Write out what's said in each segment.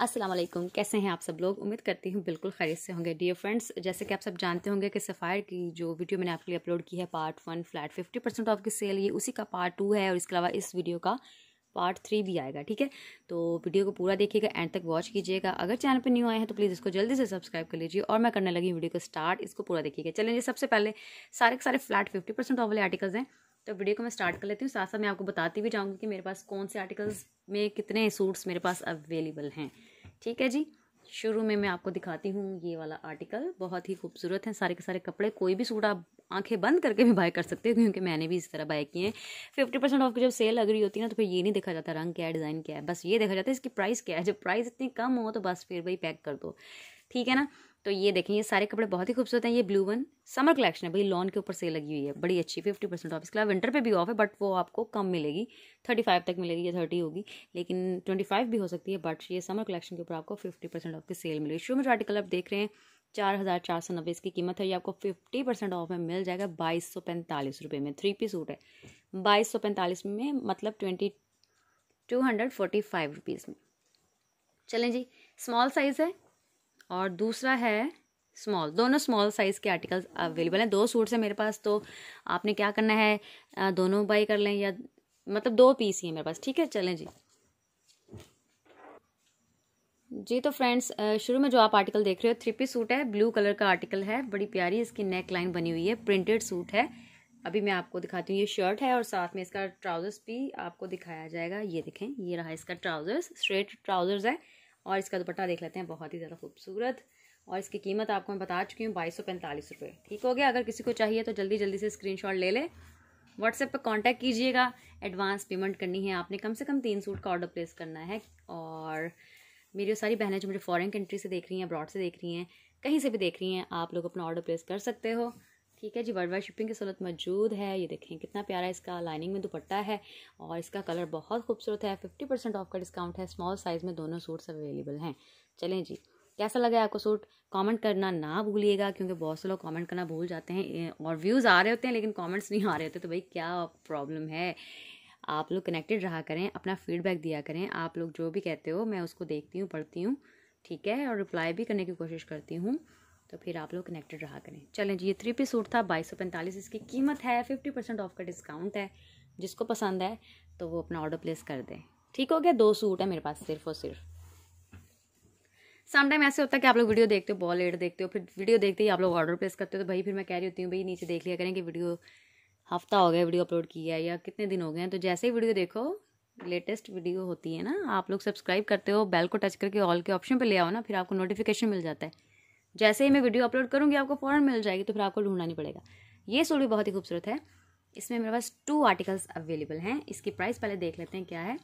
असलम कैसे हैं आप सब लोग उम्मीद करती हूँ बिल्कुल खरीद से होंगे डियर फ्रेंड्स जैसे कि आप सब जानते होंगे कि सफ़ायर की जो वीडियो मैंने आपके लिए अपलोड की है part one flat fifty percent off की सेल ये उसी का पार्ट टू है और इसके अलावा इस वीडियो का पार्ट थ्री भी आएगा ठीक है तो वीडियो को पूरा देखिएगा एंड तक वॉच कीजिएगा अगर चैनल पर न्यू आए हैं तो प्लीज़ इसको जल्दी से सब्सक्राइब कर लीजिए और मैं करने लगी वीडियो को स्टार्ट इसको पूरा देखिएगा चलेंगे सबसे पहले सारे के सारे फ्लैट फिफ्टी परसेंट ऑफ वाले आर्टिकल्स हैं तो वीडियो को मैं स्टार्ट कर लेती हूँ साथ साथ मैं आपको बताती भी जाऊँगी कि मेरे पास कौन से आर्टिकल्स में कितने सूट्स मेरे पास अवेलेबल हैं ठीक है जी शुरू में मैं आपको दिखाती हूँ ये वाला आर्टिकल बहुत ही खूबसूरत है सारे के सारे कपड़े कोई भी सूट आप आंखें बंद करके भी बाय कर सकते हो क्योंकि मैंने भी इस तरह बाय किए हैं फिफ्टी परसेंट ऑफ की जब सेल लग रही होती है ना तो फिर ये नहीं देखा जाता रंग क्या है डिज़ाइन क्या है बस ये देखा जाता है इसकी प्राइस क्या है जब प्राइस इतनी कम हो तो बस फिर वही पैक कर दो ठीक है ना तो ये देखें ये सारे कपड़े बहुत ही खूबसूरत हैं ये ब्लू वन समर कलेक्शन है भाई लॉन के ऊपर से लगी हुई है बड़ी अच्छी फिफ्टी परसेंट ऑफ इसके अलावा विंटर पे भी ऑफ है बट वो आपको कम मिलेगी थर्टी फाइव तक मिलेगी या थर्टी होगी लेकिन ट्वेंटी फाइव भी हो सकती है बट ये समर कलेक्शन के ऊपर आपको फिफ्टी परसेंट ऑफ की सेल मिलेगी शुरू में आर्टिकल आप देख रहे हैं चार हज़ार चार सौ नब्बे इसकी कीमत है ये आपको फिफ्टी परसेंट ऑफ में मिल जाएगा बाईस सौ पैंतालीस रुपये में थ्री पी सूट है बाईस सौ पैंतालीस में मतलब twenty two hundred forty five rupees में चलें जी स्मॉल साइज़ है और दूसरा है स्मॉल दोनों स्मॉल साइज़ के आर्टिकल्स अवेलेबल हैं दो सूट्स हैं मेरे पास तो आपने क्या करना है दोनों बाई कर लें या मतलब दो पीस ही है मेरे पास ठीक है चलें जी जी तो फ्रेंड्स शुरू में जो आप आर्टिकल देख रहे हो थ्री पीस सूट है ब्लू कलर का आर्टिकल है बड़ी प्यारी इसकी नेक लाइन बनी हुई है प्रिंटेड सूट है अभी मैं आपको दिखाती हूँ ये शर्ट है और साथ में इसका ट्राउजर्स भी आपको दिखाया जाएगा ये देखें ये रहा इसका ट्राउजर्स स्ट्रेट ट्राउजर्स है और इसका दुपट्टा देख लेते हैं बहुत ही ज़्यादा खूबसूरत और इसकी कीमत आपको मैं बता चुकी हूँ बाईस सौ पैंतालीस रुपये ठीक हो गया अगर किसी को चाहिए तो जल्दी जल्दी से स्क्रीनशॉट ले लें व्हाट्सएप पर कांटेक्ट कीजिएगा एडवांस पेमेंट करनी है आपने कम से कम तीन सूट का ऑर्डर प्लेस करना है और मेरी सारी बहनें जो मुझे फॉरेन कंट्री से देख रही हैं अब्रॉड से देख रही हैं कहीं से भी देख रही हैं आप लोग अपना ऑर्डर प्लेस कर सकते हो ठीक है जी वर्ल्ड वाइड शिपिंग की सहूलत मौजूद है ये देखें कितना प्यारा इसका लाइनिंग में दुपट्टा है और इसका कलर बहुत खूबसूरत है फिफ्टी परसेंट ऑफ का डिस्काउंट है स्मॉल साइज़ में दोनों सूट्स अवेलेबल हैं चलें जी कैसा लगा आपको सूट कमेंट करना ना भूलिएगा क्योंकि बहुत से लोग कमेंट करना भूल जाते हैं और व्यूज़ आ रहे होते हैं लेकिन कमेंट्स नहीं आ रहे होते तो भाई क्या प्रॉब्लम है आप लोग कनेक्टेड रहा करें अपना फीडबैक दिया करें आप लोग जो भी कहते हो मैं उसको देखती हूँ पढ़ती हूँ ठीक है और रिप्लाई भी करने की कोशिश करती हूँ तो फिर आप लोग कनेक्टेड रहा करें चलें जी ये थ्री पी सूट था बाईस सौ पैंतालीस इसकी कीमत है फिफ्टी परसेंट ऑफ का डिस्काउंट है जिसको पसंद है तो वो अपना ऑर्डर प्लेस कर दें ठीक हो गया दो सूट है मेरे पास सिर्फ और सिर्फ समटाइम ऐसे होता है कि आप लोग वीडियो देखते हो बहुत लेट देखते हो फिर वीडियो देखते ही आप लोग ऑर्डर प्लेस करते हो तो भाई फिर मैं कह रही होती हूँ भाई नीचे देख लिया करें कि वीडियो हफ्ता हो गया वीडियो अपलोड किया है या कितने दिन हो गए हैं तो जैसे ही वीडियो देखो लेटेस्ट वीडियो होती है ना आप लोग सब्सक्राइब करते हो बेल को टच करके ऑल के ऑप्शन पर ले आओ ना फिर आपको नोटिफिकेशन मिल जाता है जैसे ही मैं वीडियो अपलोड करूँगी आपको फ़ौरन मिल जाएगी तो फिर आपको ढूंढना नहीं पड़ेगा ये सूट भी बहुत ही खूबसूरत है इसमें मेरे पास टू आर्टिकल्स अवेलेबल हैं इसकी प्राइस पहले देख लेते हैं क्या है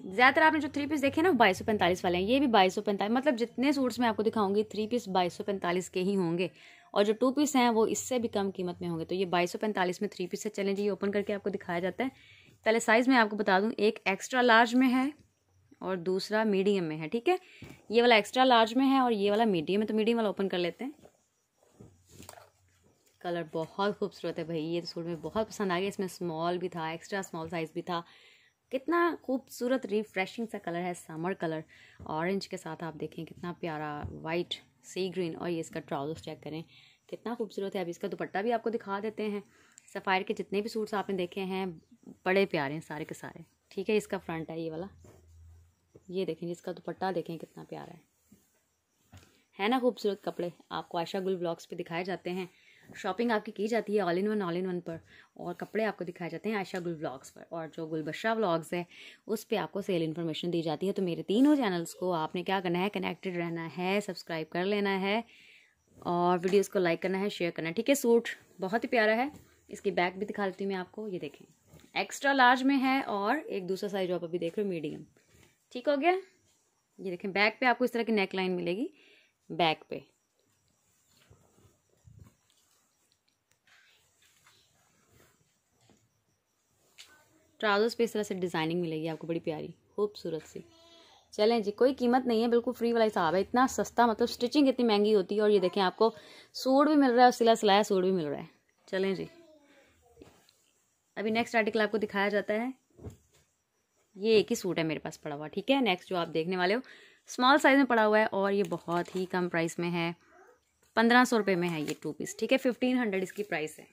ज़्यादातर आपने जो थ्री पीस देखे ना बाईस सौ पैंतालीस वाले हैं ये भी बाईस सौ पैंतालीस मतलब जितने सूट्स मैं आपको दिखाऊंगी थ्री पीस बाईस सौ पैंतालीस के ही होंगे और जो टू पीस हैं वो इससे भी कम कीमत में होंगे तो ये बाईस सौ पैंतालीस में थ्री पीस है चलें जी ये ओपन करके आपको दिखाया जाता है पहले साइज़ में आपको बता दूँ एक एक्स्ट्रा लार्ज में है और दूसरा मीडियम में है ठीक है ये वाला एक्स्ट्रा लार्ज में है और ये वाला मीडियम है तो मीडियम वाला ओपन कर लेते हैं कलर बहुत खूबसूरत है भाई ये तो सूट में बहुत पसंद आ गया इसमें स्मॉल भी था एक्स्ट्रा स्मॉल साइज़ भी था कितना खूबसूरत रिफ्रेशिंग सा कलर है समर कलर ऑरेंज के साथ आप देखें कितना प्यारा वाइट सी ग्रीन और ये इसका ट्राउजर्स चेक करें कितना खूबसूरत है अब इसका दुपट्टा भी आपको दिखा देते हैं सफ़ायर के जितने भी सूट्स आपने देखे हैं बड़े प्यारे हैं सारे के सारे ठीक है इसका फ्रंट है ये वाला ये देखें इसका दुपट्टा देखें कितना प्यारा है है ना खूबसूरत कपड़े आपको आशा गुल ब्लॉग्स पे दिखाए जाते हैं शॉपिंग आपकी की जाती है all in one all in one पर और कपड़े आपको दिखाए जाते हैं आयशा गुल ब्लॉग्स पर और जो गुलबशा ब्लॉग्स है उस पर आपको सेल इन्फॉर्मेशन दी जाती है तो मेरे तीनों चैनल्स को आपने क्या करना है कनेक्टेड रहना है सब्सक्राइब कर लेना है और वीडियोज़ को लाइक करना है शेयर करना है ठीक है सूट बहुत ही प्यारा है इसकी बैक भी दिखा देती हूँ मैं आपको ये देखें एक्स्ट्रा लार्ज में है और एक दूसरा साइज आप अभी देख रहे हो मीडियम ठीक हो गया ये देखें बैक पे आपको इस तरह की नेक लाइन मिलेगी बैक पे ट्राउजर्स पे इस तरह से डिज़ाइनिंग मिलेगी आपको बड़ी प्यारी खूबसूरत सी चलें जी कोई कीमत नहीं है बिल्कुल फ्री वाला हिसाब है इतना सस्ता मतलब स्टिचिंग इतनी महंगी होती है और ये देखें आपको सूट भी मिल रहा है और सिला सिलाया सूट भी मिल रहा है चलें जी अभी नेक्स्ट आर्टिकल आपको दिखाया जाता है ये एक ही सूट है मेरे पास पड़ा हुआ ठीक है नेक्स्ट जो आप देखने वाले हो स्मॉल साइज़ में पड़ा हुआ है और ये बहुत ही कम प्राइस में है पंद्रह सौ रुपये में है ये टू पीस ठीक है फिफ्टीन हंड्रेड इसकी प्राइस है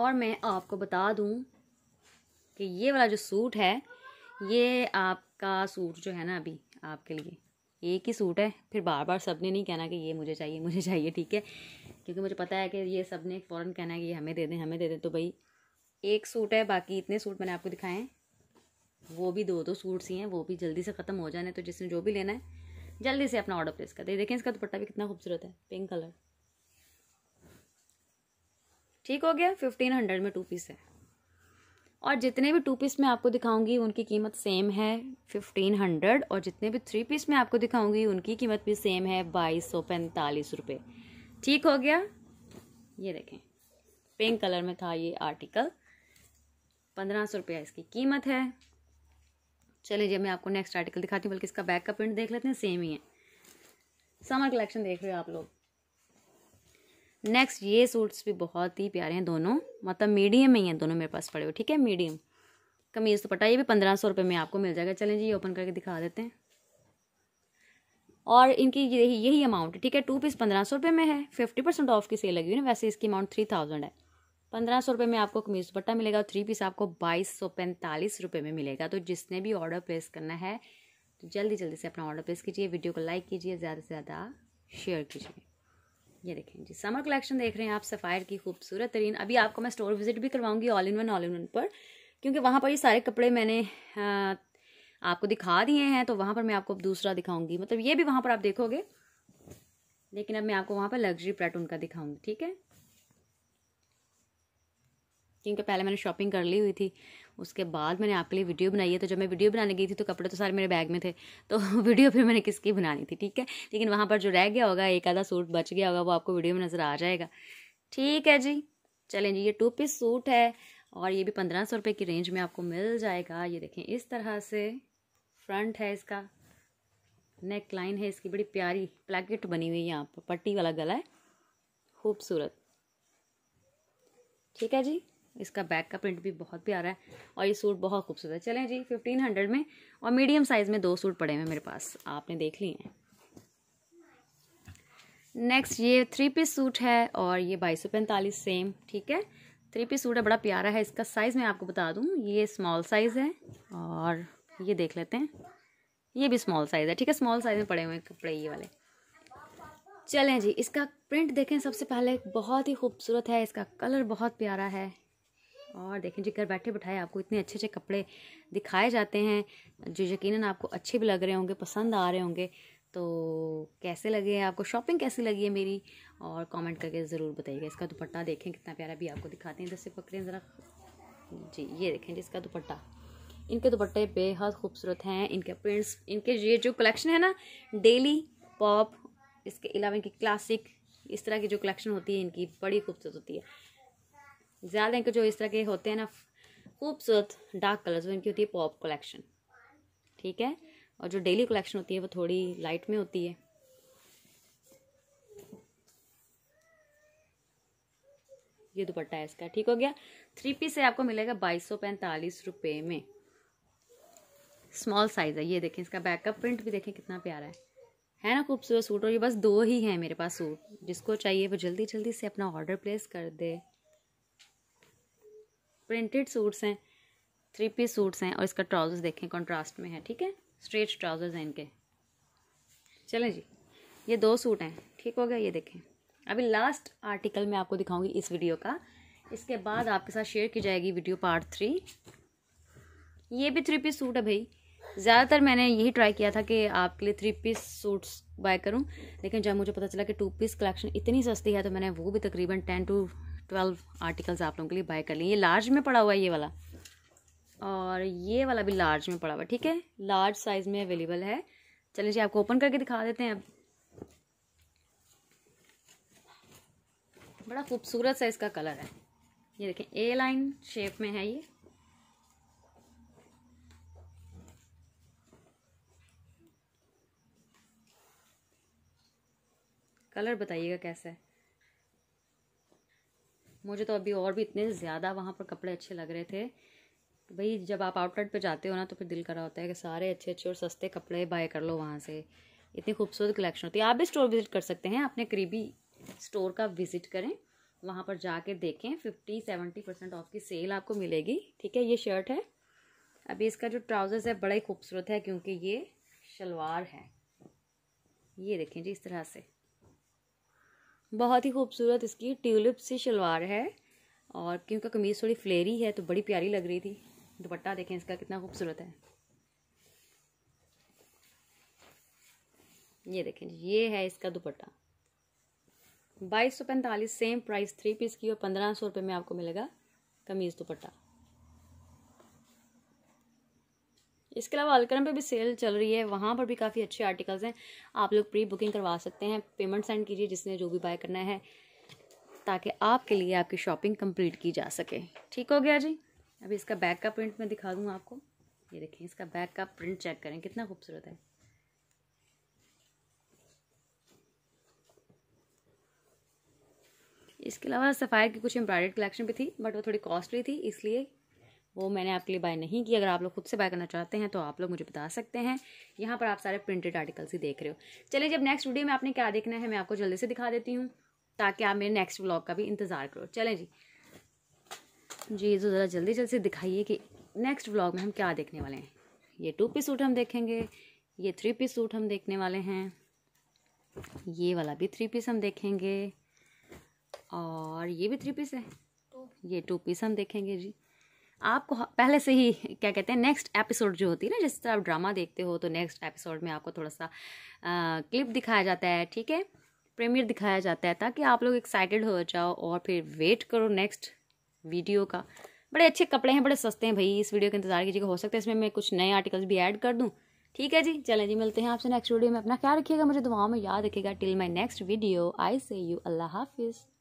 और मैं आपको बता दूं कि ये वाला जो सूट है ये आपका सूट जो है ना अभी आपके लिए एक ही सूट है फिर बार बार सब ने नहीं कहना कि ये मुझे चाहिए मुझे चाहिए ठीक है क्योंकि मुझे पता है कि ये सब ने फ़ौरन कहना है कि ये हमें दे दें हमें दे दें तो भाई एक सूट है बाकी इतने सूट मैंने आपको दिखाए हैं वो भी दो दो सूट्स ही हैं वो भी जल्दी से ख़त्म हो जाने तो जिसने जो भी लेना है जल्दी से अपना ऑर्डर प्लेस कर दे देखें इसका दुपट्टा भी कितना खूबसूरत है पिंक कलर ठीक हो गया फिफ्टीन हंड्रेड में टू पीस है और जितने भी टू पीस मैं आपको दिखाऊंगी उनकी कीमत सेम है फिफ्टीन हंड्रेड और जितने भी थ्री पीस मैं आपको दिखाऊंगी उनकी कीमत भी सेम है बाईस सौ पैंतालीस रुपये ठीक हो गया ये देखें पिंक कलर में था ये आर्टिकल पंद्रह सौ रुपया इसकी कीमत है चलिए जब मैं आपको नेक्स्ट आर्टिकल दिखाती हूँ बल्कि इसका बैक का प्रिंट देख लेते हैं सेम ही है समर कलेक्शन देख रहे हो आप लोग नेक्स्ट ये सूट्स भी बहुत ही प्यारे हैं दोनों मतलब मीडियम में ही हैं दोनों मेरे पास पड़े हुए ठीक है मीडियम कमीज तो पटा ये भी पंद्रह सौ रुपये में आपको मिल जाएगा चलें जी ये ओपन करके दिखा देते हैं और इनकी यही यही अमाउंट है ठीक है टू पीस पंद्रह सौ रुपये में है फिफ्टी परसेंट ऑफ की सेल लगी हुई ना वैसे इसकी अमाउंट थ्री थाउजेंड है पंद्रह सौ रुपये में आपको कमीज दुपट्टा मिलेगा और थ्री पीस आपको बाईस सौ पैंतालीस रुपये में मिलेगा तो जिसने भी ऑर्डर प्लेस करना है तो जल्दी जल्दी से अपना ऑर्डर प्लेस कीजिए वीडियो को लाइक कीजिए ज़्यादा से ज़्यादा शेयर कीजिए ये देखें जी समर कलेक्शन देख रहे हैं आप सफ़ायर की खूबसूरत तरीन अभी आपको मैं स्टोर विजिट भी करवाऊंगी all in one all in one पर क्योंकि वहाँ पर ये सारे कपड़े मैंने आ, आपको दिखा दिए हैं तो वहाँ पर मैं आपको दूसरा दिखाऊंगी मतलब ये भी वहाँ पर आप देखोगे लेकिन अब मैं आपको वहाँ पर लग्जरी प्लेट उनका दिखाऊंगी ठीक है क्योंकि पहले मैंने शॉपिंग कर ली हुई थी उसके बाद मैंने आपके लिए वीडियो बनाई है तो जब मैं वीडियो बनाने गई थी तो कपड़े तो सारे मेरे बैग में थे तो वीडियो फिर मैंने किसकी बनानी थी ठीक है लेकिन वहाँ पर जो रह गया होगा एक आधा सूट बच गया होगा वो आपको वीडियो में नज़र आ जाएगा ठीक है जी चलें जी ये टू पीस सूट है और ये भी पंद्रह सौ रुपये की रेंज में आपको मिल जाएगा ये देखें इस तरह से फ्रंट है इसका नेक लाइन है इसकी बड़ी प्यारी प्लेकेट बनी हुई है यहाँ पर पट्टी वाला गला है खूबसूरत ठीक है जी इसका बैक का प्रिंट भी बहुत प्यारा है और ये सूट बहुत खूबसूरत है चलें जी फिफ्टीन हंड्रेड में और मीडियम साइज़ में दो सूट पड़े हुए मेरे पास आपने देख लिए हैं नेक्स्ट ये थ्री पीस सूट है और ये बाईस सौ पैंतालीस सेम ठीक है थ्री पीस सूट है बड़ा प्यारा है इसका साइज़ मैं आपको बता दूँ ये स्मॉल साइज़ है और ये देख लेते हैं ये भी स्मॉल साइज़ है ठीक है स्मॉल साइज़ में पड़े हुए हैं कपड़े ये वाले चलें जी इसका प्रिंट देखें सबसे पहले बहुत ही खूबसूरत है इसका कलर बहुत प्यारा है और देखें जी घर बैठे बैठाए आपको इतने अच्छे अच्छे कपड़े दिखाए जाते हैं जो यकीनन आपको अच्छे भी लग रहे होंगे पसंद आ रहे होंगे तो कैसे लगे हैं आपको शॉपिंग कैसी लगी है मेरी और कमेंट करके ज़रूर बताइएगा इसका दुपट्टा देखें कितना प्यारा भी आपको दिखाते हैं जैसे पकड़े ज़रा जी ये देखें जी इसका दुपट्टा इनके दुपट्टे बेहद खूबसूरत हैं इनके प्रिंट्स इनके ये जो कलेक्शन है ना डेली पॉप इसके अलावा इनकी क्लासिक इस तरह की जो कलेक्शन होती है इनकी बड़ी खूबसूरत होती है ज़्यादा इनके जो इस तरह के होते हैं ना खूबसूरत डार्क कलर्स वो इनकी होती है पॉप कलेक्शन ठीक है और जो डेली कलेक्शन होती है वो थोड़ी लाइट में होती है ये दुपट्टा है इसका ठीक हो गया थ्री पीस से आपको मिलेगा बाईस सौ पैंतालीस रुपये में स्मॉल साइज़ है ये देखें इसका बैकअप प्रिंट भी देखें कितना प्यारा है है ना खूबसूरत सूट और ये बस दो ही हैं मेरे पास सूट जिसको चाहिए वो जल्दी जल्दी से अपना ऑर्डर प्लेस कर दे प्रिंटेड सूट्स हैं थ्री पीस सूट्स हैं और इसका ट्राउजर्स देखें कॉन्ट्रास्ट में है ठीक है स्ट्रेट ट्राउजर्स हैं इनके चलें जी ये दो सूट हैं ठीक हो गया ये देखें अभी लास्ट आर्टिकल मैं आपको दिखाऊंगी इस वीडियो का इसके बाद आपके साथ शेयर की जाएगी वीडियो पार्ट थ्री ये भी थ्री पीस सूट है भाई ज़्यादातर मैंने यही ट्राई किया था कि आपके लिए थ्री पीस सूट्स बाय करूं लेकिन जब मुझे पता चला कि टू पीस कलेक्शन इतनी सस्ती है तो मैंने वो भी तकरीबन टेन टू ट्वेल्व आर्टिकल्स आप लोगों के लिए बाय कर लें ये लार्ज में पड़ा हुआ है ये वाला और ये वाला भी लार्ज में पड़ा हुआ ठीक है लार्ज साइज़ में अवेलेबल है चलिए जी आपको ओपन करके दिखा देते हैं अब बड़ा खूबसूरत सा इसका कलर है ये देखें ए लाइन शेप में है ये कलर बताइएगा कैसा है मुझे तो अभी और भी इतने ज़्यादा वहाँ पर कपड़े अच्छे लग रहे थे भाई जब आप आउटलेट पे जाते हो ना तो फिर दिल करा होता है कि सारे अच्छे अच्छे और सस्ते कपड़े बाय कर लो वहाँ से इतनी खूबसूरत कलेक्शन होती है आप भी स्टोर विज़िट कर सकते हैं अपने करीबी स्टोर का विज़िट करें वहाँ पर जाके देखें फिफ्टी सेवेंटी परसेंट ऑफ की सेल आपको मिलेगी ठीक है ये शर्ट है अभी इसका जो ट्राउज़र्स है बड़ा ही खूबसूरत है क्योंकि ये शलवार है ये देखें जी इस तरह से बहुत ही खूबसूरत इसकी ट्यूलिप सी शलवार है और क्योंकि कमीज़ थोड़ी फ्लेरी है तो बड़ी प्यारी लग रही थी दुपट्टा देखें इसका कितना खूबसूरत है ये देखें ये है इसका दुपट्टा बाईस सौ पैंतालीस सेम प्राइस थ्री पीस की और पंद्रह सौ रुपये में आपको मिलेगा कमीज़ दुपट्टा इसके अलावा अलकरम पे भी सेल चल रही है वहाँ पर भी काफ़ी अच्छे आर्टिकल्स हैं आप लोग प्री बुकिंग करवा सकते हैं पेमेंट सेंड कीजिए जिसने जो भी बाय करना है ताकि आपके लिए आपकी शॉपिंग कंप्लीट की जा सके ठीक हो गया जी अभी इसका बैग का प्रिंट मैं दिखा दूँगा आपको ये देखें इसका बैग का प्रिंट चेक करें कितना खूबसूरत है इसके अलावा सफ़ायर की कुछ एम्ब्रॉयडर्ड कलेक्शन भी थी बट वो थोड़ी कॉस्टली थी इसलिए वो मैंने आपके लिए बाय नहीं की अगर आप लोग खुद से बाय करना चाहते हैं तो आप लोग मुझे बता सकते हैं यहाँ पर आप सारे प्रिंटेड आर्टिकल्स ही देख रहे हो चलिए जब नेक्स्ट वीडियो में आपने क्या देखना है मैं आपको जल्दी से दिखा देती हूँ ताकि आप मेरे नेक्स्ट ब्लॉग का भी इंतज़ार करो चलें जी जी जो तो ज़रा जल्दी जल्दी दिखाइए कि नेक्स्ट ब्लॉग में हम क्या देखने वाले हैं ये टू पीस सूट हम देखेंगे ये थ्री पीस सूट हम देखने वाले हैं ये वाला भी थ्री पीस हम देखेंगे और ये भी थ्री पीस है ये टू पीस हम देखेंगे जी आपको पहले से ही क्या कहते हैं नेक्स्ट एपिसोड जो होती है ना जिस तरह आप ड्रामा देखते हो तो नेक्स्ट एपिसोड में आपको थोड़ा सा आ, क्लिप दिखाया जाता है ठीक है प्रीमियर दिखाया जाता है ताकि आप लोग एक्साइटेड हो जाओ और फिर वेट करो नेक्स्ट वीडियो का बड़े अच्छे कपड़े हैं बड़े सस्ते हैं भाई इस वीडियो का इंतजार कीजिएगा हो सकता है इसमें मैं कुछ नए आर्टिकल्स भी ऐड कर दूँ ठीक है जी चलें जी मिलते हैं आपसे नेक्स्ट वीडियो में अपना ख्याल रखिएगा मुझे दुआओं में याद रखिएगा till my next video I see you अल्लाह हाफिज़